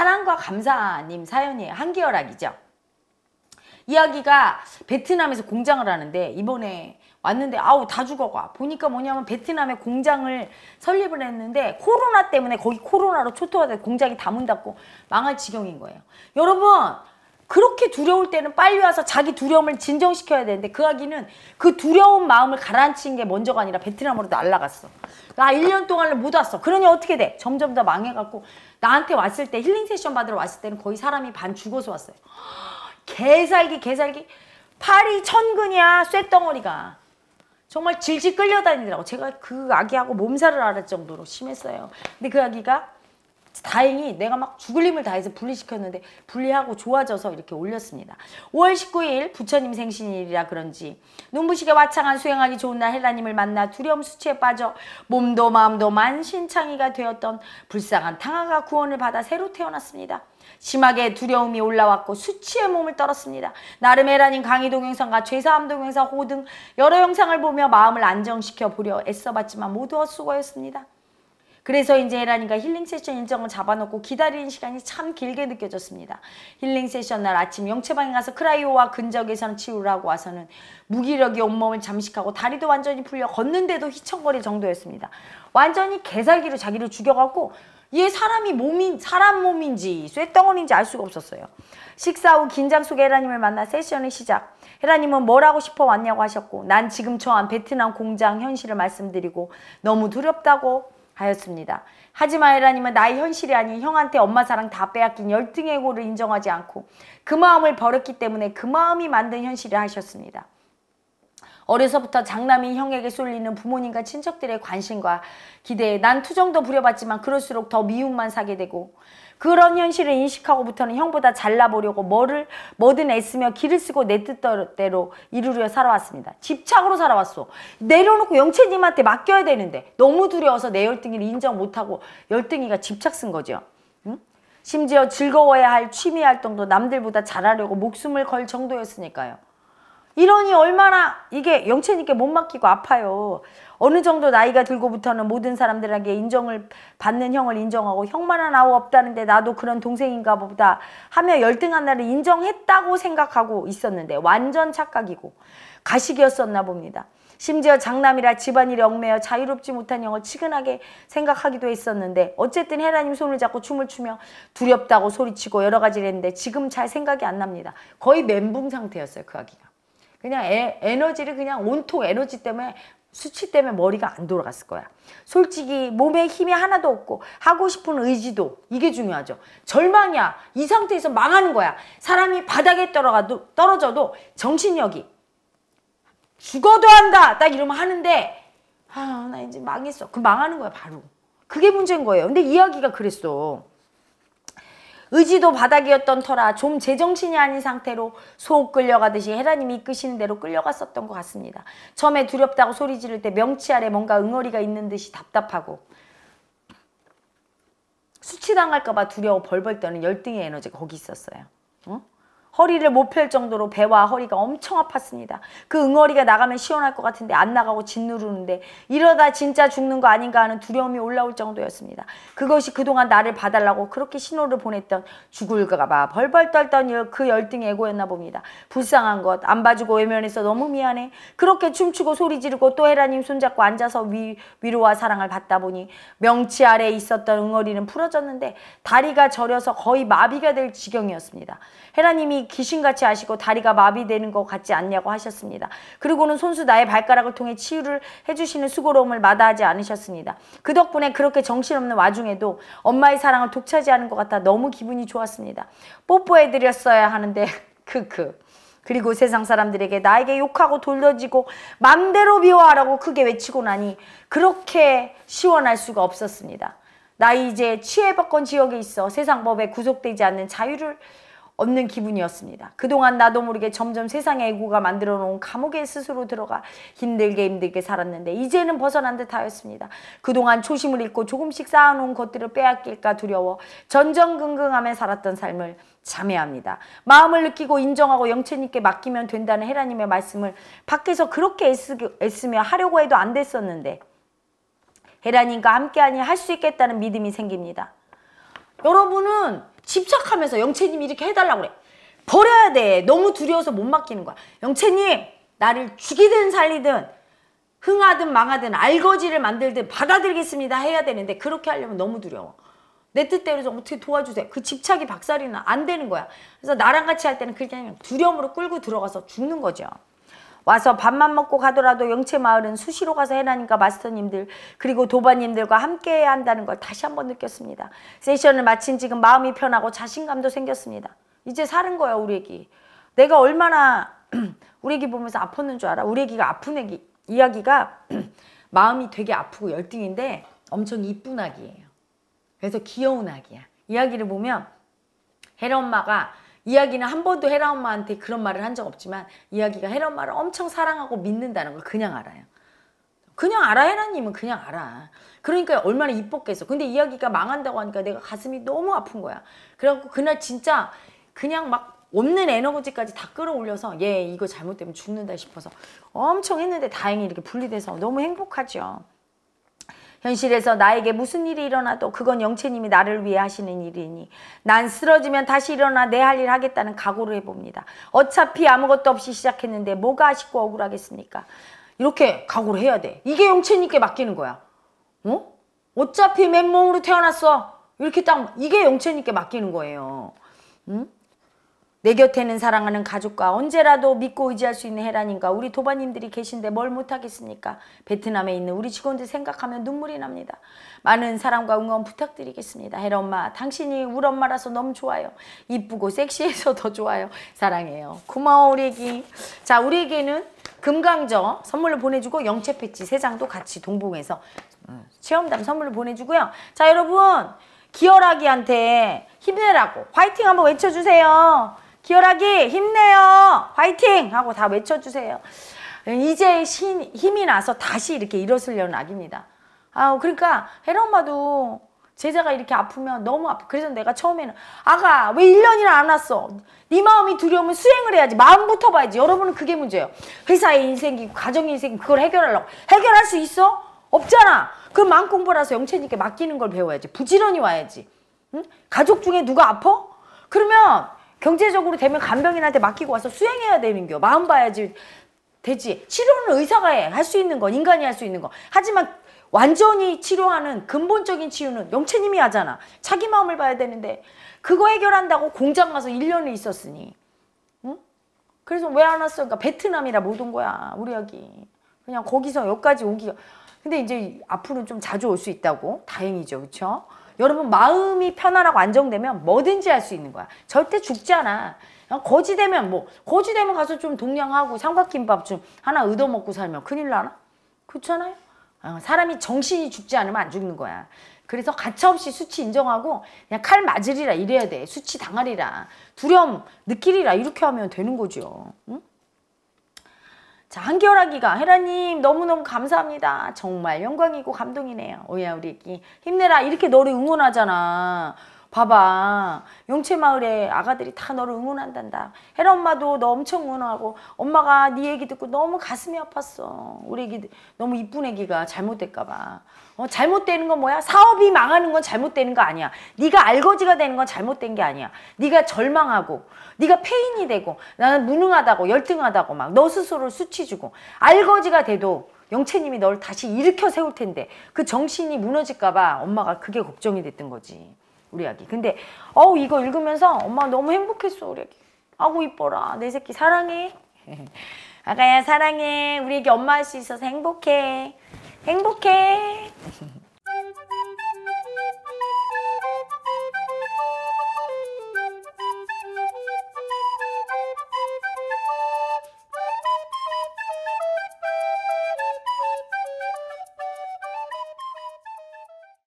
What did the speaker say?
사랑과 감사님 사연이에요. 한기열학이죠. 이야기가 베트남에서 공장을 하는데 이번에 왔는데 아우 다 죽어가 보니까 뭐냐면 베트남에 공장을 설립을 했는데 코로나 때문에 거기 코로나로 초토화돼 공장이 다 문 닫고 망할 지경인 거예요 여러분 그렇게 두려울 때는 빨리 와서 자기 두려움을 진정시켜야 되는데 그 아기는 그 두려운 마음을 가라앉힌 게 먼저가 아니라 베트남으로 날라갔어. 나 1년 동안을 못 왔어. 그러니 어떻게 돼? 점점 더 망해갖고 나한테 왔을 때 힐링 세션 받으러 왔을 때는 거의 사람이 반 죽어서 왔어요. 개살기 개살기 팔이 천근이야 쇳덩어리가. 정말 질질 끌려다니더라고. 제가 그 아기하고 몸살을 앓을 정도로 심했어요. 근데 그 아기가 다행히 내가 막 죽을 힘을 다해서 분리시켰는데 분리하고 좋아져서 이렇게 올렸습니다. 5월 19일 부처님 생신일이라 그런지 눈부시게 화창한 수행하기 좋은 날 헬라님을 만나 두려움 수치에 빠져 몸도 마음도 만신창이가 되었던 불쌍한 탕아가 구원을 받아 새로 태어났습니다. 심하게 두려움이 올라왔고 수치의 몸을 떨었습니다. 나름 헬라님 강의 동영상과 죄사함 동영상 호등 여러 영상을 보며 마음을 안정시켜 보려 애써봤지만 모두 헛수고였습니다. 그래서 이제 라니가 힐링 세션 일정을 잡아놓고 기다리는 시간이 참 길게 느껴졌습니다. 힐링 세션 날 아침 영체방에 가서 크라이오와 근적외선 치우라고 와서는 무기력이 온몸을 잠식하고 다리도 완전히 풀려 걷는데도 휘청거릴 정도였습니다. 완전히 개살기로 자기를 죽여갖고 얘 사람이 몸인 사람 몸인지 쇠덩어리인지 알 수가 없었어요. 식사 후 긴장 속에 헤라님을 만나 세션을 시작. 헤라님은 뭘 하고 싶어 왔냐고 하셨고 난 지금 처한 베트남 공장 현실을 말씀드리고 너무 두렵다고 하였습니다. 하지만 에라님은 나의 현실이 아닌 형한테 엄마 사랑 다 빼앗긴 열등의 고를 인정하지 않고 그 마음을 버렸기 때문에 그 마음이 만든 현실을 하셨습니다. 어려서부터 장남인 형에게 쏠리는 부모님과 친척들의 관심과 기대에 난 투정도 부려봤지만 그럴수록 더 미움만 사게 되고 그런 현실을 인식하고부터는 형보다 잘나보려고 뭐를 뭐든 애쓰며 길을 쓰고 내 뜻대로 이루려 살아왔습니다. 집착으로 살아왔어. 내려놓고 영채님한테 맡겨야 되는데 너무 두려워서 내 열등이를 인정 못하고 열등이가 집착 쓴 거죠. 응? 심지어 즐거워야 할 취미 활동도 남들보다 잘하려고 목숨을 걸 정도였으니까요. 이러니 얼마나 이게 영체님께 못 맡기고 아파요. 어느 정도 나이가 들고부터는 모든 사람들에게 인정을 받는 형을 인정하고 형만 하나 없다는데 나도 그런 동생인가 보다 하며 열등한 나를 인정했다고 생각하고 있었는데 완전 착각이고 가식이었었나 봅니다. 심지어 장남이라 집안일이 얽매여 자유롭지 못한 형을 치근하게 생각하기도 했었는데 어쨌든 헤라님 손을 잡고 춤을 추며 두렵다고 소리치고 여러 가지를 했는데 지금 잘 생각이 안 납니다. 거의 멘붕 상태였어요 그 아기가. 그냥 에, 에너지를 그냥 온통 에너지 때문에 수치 때문에 머리가 안 돌아갔을 거야. 솔직히 몸에 힘이 하나도 없고 하고 싶은 의지도 이게 중요하죠. 절망이야. 이 상태에서 망하는 거야. 사람이 바닥에 떨어가도 떨어져도 정신력이 죽어도 한다. 딱 이러면 하는데 아, 나 이제 망했어. 그 망하는 거야, 바로. 그게 문제인 거예요. 근데 이야기가 그랬어. 의지도 바닥이었던 터라 좀 제정신이 아닌 상태로 소 끌려가듯이 헤라님이 이끄시는 대로 끌려갔었던 것 같습니다. 처음에 두렵다고 소리 지를 때 명치 아래 뭔가 응어리가 있는 듯이 답답하고 수치당할까봐 두려워 벌벌 떠는 열등의 에너지가 거기 있었어요. 어? 허리를 못 펼 정도로 배와 허리가 엄청 아팠습니다. 그 응어리가 나가면 시원할 것 같은데 안 나가고 짓누르는데 이러다 진짜 죽는 거 아닌가 하는 두려움이 올라올 정도였습니다. 그것이 그동안 나를 봐달라고 그렇게 신호를 보냈던 죽을까봐 벌벌 떨던 그 열등 의 애고였나 봅니다. 불쌍한 것, 안 봐주고 외면해서 너무 미안해. 그렇게 춤추고 소리 지르고 또 헤라님 손잡고 앉아서 위, 위로와 사랑을 받다 보니 명치 아래에 있었던 응어리는 풀어졌는데 다리가 저려서 거의 마비가 될 지경이었습니다. 헤라님이 귀신같이 아시고 다리가 마비되는 것 같지 않냐고 하셨습니다. 그리고는 손수 나의 발가락을 통해 치유를 해주시는 수고로움을 마다하지 않으셨습니다. 그 덕분에 그렇게 정신없는 와중에도 엄마의 사랑을 독차지하는 것 같아 너무 기분이 좋았습니다. 뽀뽀해드렸어야 하는데 크크 그리고 세상 사람들에게 나에게 욕하고 돌려지고 맘대로 미워하라고 크게 외치고 나니 그렇게 시원할 수가 없었습니다. 나 이제 취해받건 지역에 있어 세상 법에 구속되지 않는 자유를 얻는 기분이었습니다. 그동안 나도 모르게 점점 세상의 애고가 만들어 놓은 감옥에 스스로 들어가 힘들게 힘들게 살았는데 이제는 벗어난 듯 하였습니다. 그동안 초심을 잃고 조금씩 쌓아놓은 것들을 빼앗길까 두려워 전전긍긍하며 살았던 삶을 참여합니다. 마음을 느끼고 인정하고 영체님께 맡기면 된다는 헤라님의 말씀을 밖에서 그렇게 애쓰, 애쓰며 하려고 해도 안 됐었는데 헤라님과 함께하니 할 수 있겠다는 믿음이 생깁니다. 여러분은 집착하면서 영채님이 이렇게 해달라고 그래. 버려야 돼. 너무 두려워서 못 맡기는 거야. 영채님 나를 죽이든 살리든 흥하든 망하든 알거지를 만들든 받아들겠습니다 해야 되는데 그렇게 하려면 너무 두려워. 내 뜻대로 좀 어떻게 도와주세요. 그 집착이 박살이 나안 되는 거야. 그래서 나랑 같이 할 때는 그냥 두려움으로 끌고 들어가서 죽는 거죠. 와서 밥만 먹고 가더라도 영채 마을은 수시로 가서 해나니까 마스터님들 그리고 도반님들과 함께 해야 한다는 걸 다시 한 번 느꼈습니다. 세션을 마친 지금 마음이 편하고 자신감도 생겼습니다. 이제 사는 거야 우리 애기. 내가 얼마나 우리 애기 보면서 아팠는 줄 알아? 우리 애기가 아픈 애기 이야기가 마음이 되게 아프고 열등인데 엄청 이쁜 아기예요. 그래서 귀여운 아기야. 이야기를 보면 헤라 엄마가 이야기는 한 번도 헤라 엄마한테 그런 말을 한 적 없지만 이야기가 헤라 엄마를 엄청 사랑하고 믿는다는 걸 그냥 알아요. 그냥 알아 헤라님은 그냥 알아. 그러니까 얼마나 이뻤겠어. 근데 이야기가 망한다고 하니까 내가 가슴이 너무 아픈 거야. 그래갖고 그날 진짜 그냥 막 없는 에너지까지 다 끌어올려서 얘 이거 잘못되면 죽는다 싶어서 엄청 했는데 다행히 이렇게 분리돼서 너무 행복하죠. 현실에서 나에게 무슨 일이 일어나도 그건 영채님이 나를 위해 하시는 일이니 난 쓰러지면 다시 일어나 내 할 일 하겠다는 각오를 해봅니다. 어차피 아무것도 없이 시작했는데 뭐가 아쉽고 억울하겠습니까? 이렇게 각오를 해야 돼. 이게 영채님께 맡기는 거야. 어? 어차피 맨몸으로 태어났어. 이렇게 딱 이게 영채님께 맡기는 거예요. 응? 내 곁에는 사랑하는 가족과 언제라도 믿고 의지할 수 있는 해란인가 우리 도반님들이 계신데 뭘 못하겠습니까? 베트남에 있는 우리 직원들 생각하면 눈물이 납니다. 많은 사랑과 응원 부탁드리겠습니다. 해라 엄마 당신이 우리 엄마라서 너무 좋아요. 이쁘고 섹시해서 더 좋아요. 사랑해요. 고마워 우리 애기. 자 우리에게는 금강저 선물로 보내주고 영채 패치 세장도 같이 동봉해서 음, 체험담 선물로 보내주고요. 자 여러분 기어라기한테 힘내라고 화이팅 한번 외쳐주세요. 기어라기 힘내요. 화이팅 하고 다 외쳐주세요. 이제 신, 힘이 나서 다시 이렇게 일어서려는 악입니다. 아 그러니까 헤라 엄마도 제자가 이렇게 아프면 너무 아파. 그래서 내가 처음에는 아가 왜 1년이나 안 왔어? 네 마음이 두려우면 수행을 해야지. 마음부터 봐야지. 여러분은 그게 문제예요. 회사의 인생이고 가정의 인생 그걸 해결하려고. 해결할 수 있어? 없잖아. 그마 공부라서 영체님께 맡기는 걸 배워야지. 부지런히 와야지. 응? 가족 중에 누가 아파? 그러면 경제적으로 되면 간병인한테 맡기고 와서 수행해야 되는 겨. 마음 봐야지 되지. 치료는 의사가 해. 할 수 있는 건 인간이 할 수 있는 거. 하지만 완전히 치료하는 근본적인 치유는 영채님이 하잖아. 자기 마음을 봐야 되는데 그거 해결한다고 공장 가서 1년을 있었으니. 응? 그래서 왜 안 왔어? 그러니까 베트남이라 못 온 거야. 우리 여기. 그냥 거기서 여기까지 오기. 근데 이제 앞으로 좀 자주 올 수 있다고. 다행이죠. 그렇죠? 여러분 마음이 편안하고 안정되면 뭐든지 할 수 있는 거야. 절대 죽지않아 거지 되면 뭐 거지 되면 가서 좀 동냥하고 삼각김밥 좀 하나 얻어 먹고 살면 큰일 나나? 그렇잖아요. 아, 사람이 정신이 죽지 않으면 안 죽는 거야. 그래서 가차없이 수치 인정하고 그냥 칼 맞으리라 이래야 돼. 수치 당하리라. 두려움 느끼리라 이렇게 하면 되는 거죠. 응? 자한결아기가 헤라님 너무너무 감사합니다. 정말 영광이고 감동이네요. 오야 우리 애기 힘내라 이렇게 너를 응원하잖아. 봐봐 용채마을에 아가들이 다 너를 응원한단다 헤라 엄마도 너 엄청 응원하고 엄마가 네 얘기 듣고 너무 가슴이 아팠어 우리 애기 너무 이쁜 애기가 잘못될까봐 어, 잘못되는 건 뭐야? 사업이 망하는 건 잘못되는 거 아니야 네가 알거지가 되는 건 잘못된 게 아니야 네가 절망하고 네가 폐인이 되고 나는 무능하다고 열등하다고 막 너 스스로를 수치주고 알거지가 돼도 영채님이 널 다시 일으켜 세울 텐데 그 정신이 무너질까봐 엄마가 그게 걱정이 됐던 거지. 우리 아기. 근데 어우 이거 읽으면서 엄마 너무 행복했어 우리 아기. 아고 이뻐라 내 새끼 사랑해. 아가야 사랑해 우리 아기 엄마 할 수 있어서 행복해. 행복해.